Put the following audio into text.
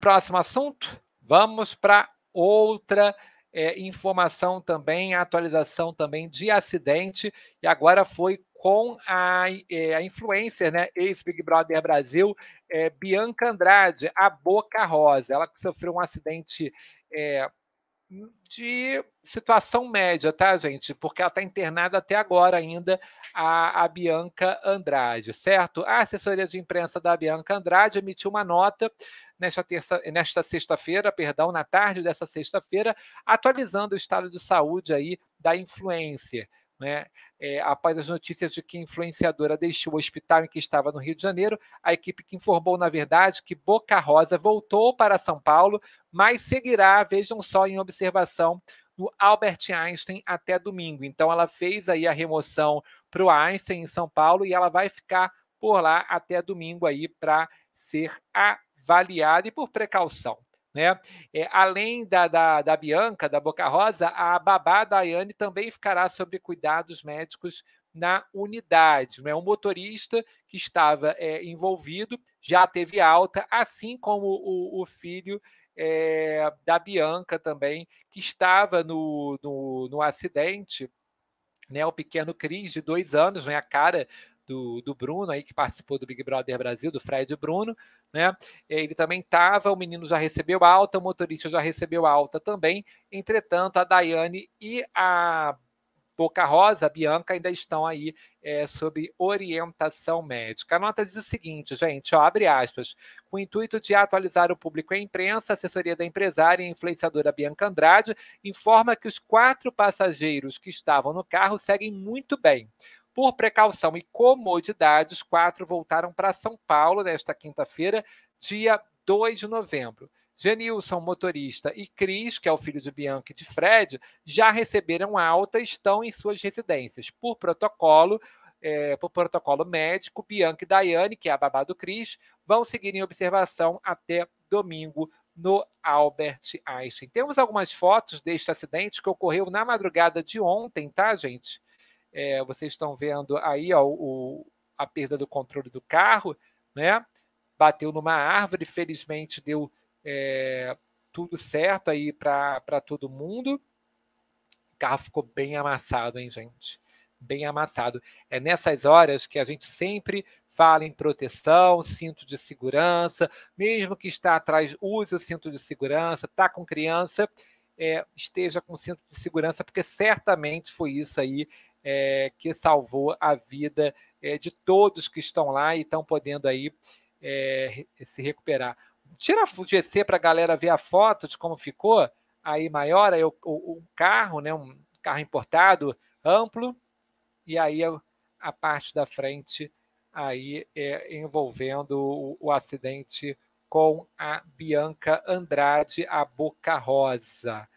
Próximo assunto, vamos para outra é, informação também, atualização também de acidente, e agora foi com a, é, a influencer, né, ex-Big Brother Brasil, é, Bianca Andrade, a Boca Rosa. Ela que sofreu um acidente é, de situação média, tá, gente? Porque ela está internada até agora ainda, a, a, Bianca Andrade, certo? A assessoria de imprensa da Bianca Andrade emitiu uma nota nesta, terça, nesta sexta-feira, perdão, na tarde dessa sexta-feira, atualizando o estado de saúde aí da influência. Né? É, após as notícias de que a influenciadora deixou o hospital em que estava no Rio de Janeiro, a equipe que informou, na verdade, que Boca Rosa voltou para São Paulo, mas seguirá, vejam só, em observação no Albert Einstein até domingo. Então, ela fez aí a remoção para o Einstein em São Paulo e ela vai ficar por lá até domingo aí para ser a valiada e por precaução. Né? É, além da, da, da, Bianca, da Boca Rosa, a babá Daiane também ficará sob cuidados médicos na unidade. Né? O motorista que estava é, envolvido já teve alta, assim como o, o filho é, da Bianca também, que estava no, no, no acidente né, o pequeno Cris, de dois anos, né, a cara do, do Bruno, aí que participou do Big Brother Brasil, do Fred Bruno, né? Ele também estava, o menino já recebeu alta, o motorista já recebeu alta também. Entretanto, a Daiane e a Boca Rosa, a Bianca, ainda estão aí é, sob orientação médica. A nota diz o seguinte, gente, ó, abre aspas. Com o intuito de atualizar o público e a imprensa, a assessoria da empresária e influenciadora Bianca Andrade informa que os quatro passageiros que estavam no carro seguem muito bem. Por precaução e comodidade, os quatro voltaram para São Paulo nesta quinta-feira, dia 2 de novembro. Genilson, motorista, e Cris, que é o filho de Bianca e de Fred, já receberam alta e estão em suas residências. Por protocolo, é, por protocolo médico, Bianca e Daiane, que é a babá do Cris, vão seguir em observação até domingo no Albert Einstein. Temos algumas fotos deste acidente que ocorreu na madrugada de ontem, tá, gente? É, vocês estão vendo aí ó, o, a perda do controle do carro, né? Bateu numa árvore, felizmente deu é, tudo certo aí para todo mundo. O carro ficou bem amassado, hein, gente? Bem amassado. É nessas horas que a gente sempre fala em proteção, cinto de segurança, mesmo que está atrás, use o cinto de segurança, está com criança, é, esteja com cinto de segurança, porque certamente foi isso aí é, que salvou a vida é, de todos que estão lá e estão podendo aí é, se recuperar. Tira o GC para a galera ver a foto de como ficou aí maior, aí o, o, carro, né, um carro importado amplo, e aí a, a parte da frente aí é, envolvendo o, o, acidente com a Bianca Andrade, a Boca Rosa.